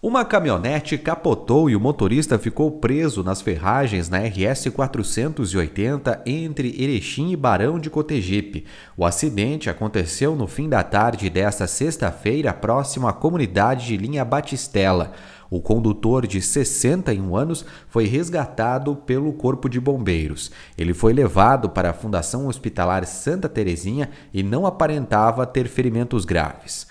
Uma caminhonete capotou e o motorista ficou preso nas ferragens na RS 480 entre Erechim e Barão de Cotegipe. O acidente aconteceu no fim da tarde desta sexta-feira, próximo à comunidade de Linha Batistela. O condutor de 61 anos foi resgatado pelo Corpo de Bombeiros. Ele foi levado para a Fundação Hospitalar Santa Terezinha e não aparentava ter ferimentos graves.